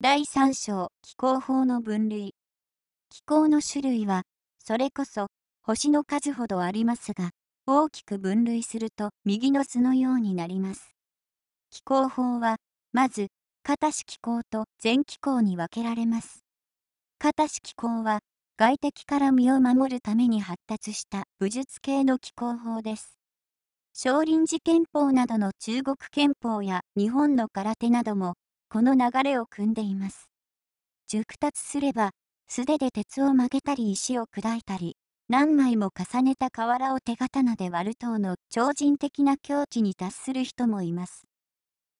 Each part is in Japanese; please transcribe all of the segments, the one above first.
第3章気候法の分類気候の種類はそれこそ星の数ほどありますが大きく分類すると右の図のようになります気候法はまず片式気候と全気候に分けられます片式気候は外敵から身を守るために発達した武術系の気候法です少林寺憲法などの中国憲法や日本の空手などもこの流れを組んでいます。熟達すれば、素手で鉄を曲げたり石を砕いたり、何枚も重ねた瓦を手刀で割る等の超人的な境地に達する人もいます。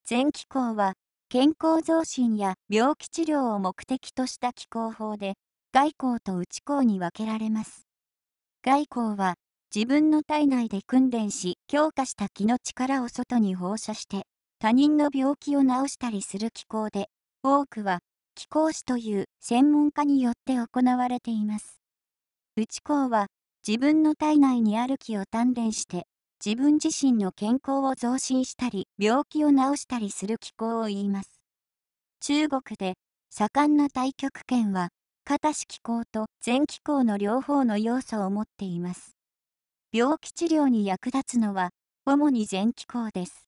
全気候は、健康増進や病気治療を目的とした気候法で、外交と内交に分けられます。外交は、自分の体内で訓練し強化した気の力を外に放射して他人の病気を治したりする機構で、多くは気候師という専門家によって行われています。内校は自分の体内にある気を鍛錬して自分自身の健康を増進したり病気を治したりする気候を言います。中国で盛んな太極拳は片式気候と全気候の両方の要素を持っています。病気治療に役立つのは主に全気候です。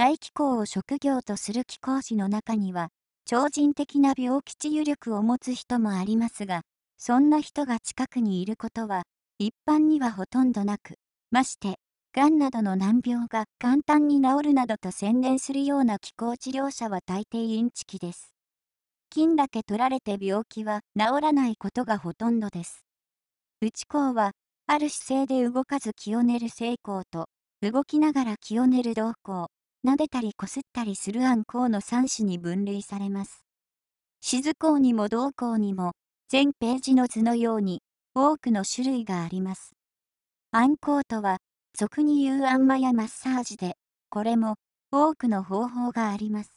外気候を職業とする気候士の中には、超人的な病気治癒力を持つ人もありますが、そんな人が近くにいることは、一般にはほとんどなく、まして、がんなどの難病が簡単に治るなどと宣伝するような気候治療者は大抵インチキです。菌だけ取られて病気は治らないことがほとんどです。内甲は、ある姿勢で動かず気を練る成功と、動きながら気を練る動向、撫でたりこすったりする暗項の3種に分類されます。静項にも動項にも、全ページの図のように、多くの種類があります。暗項とは、俗に言う暗んやマッサージで、これも多くの方法があります。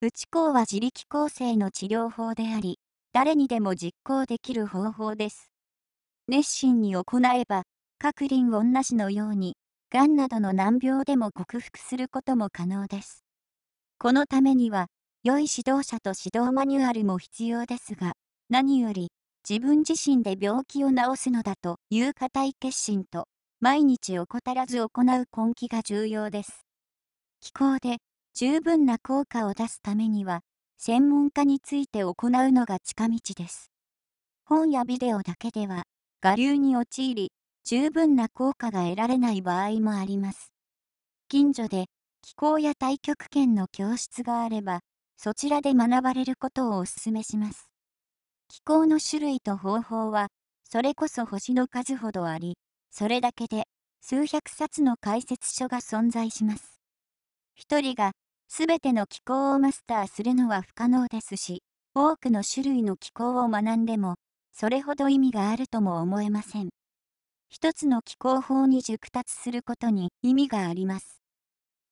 内項は自力構成の治療法であり、誰にでも実行できる方法です。熱心に行えば、各輪女子のように、がんなどの難病でも克服することも可能です。このためには、良い指導者と指導マニュアルも必要ですが、何より、自分自身で病気を治すのだという固い決心と、毎日怠らず行う根気が重要です。気候で十分な効果を出すためには、専門家について行うのが近道です。本やビデオだけでは、我流に陥り、十分な効果が得られない場合もあります。近所で気候や太極拳の教室があれば、そちらで学ばれることをお勧めします。気候の種類と方法は、それこそ星の数ほどあり、それだけで数百冊の解説書が存在します。一人が全ての気候をマスターするのは不可能ですし、多くの種類の気候を学んでも、それほど意味があるとも思えません。一つの気候法に熟達することに意味があります。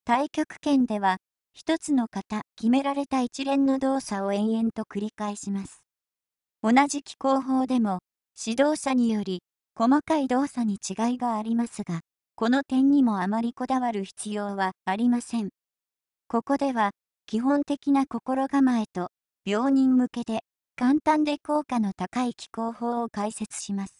対極拳では、一つの型、決められた一連の動作を延々と繰り返します。同じ気候法でも、指導者により、細かい動作に違いがありますが、この点にもあまりこだわる必要はありません。ここでは、基本的な心構えと、病人向けで、簡単で効果の高い気候法を解説します。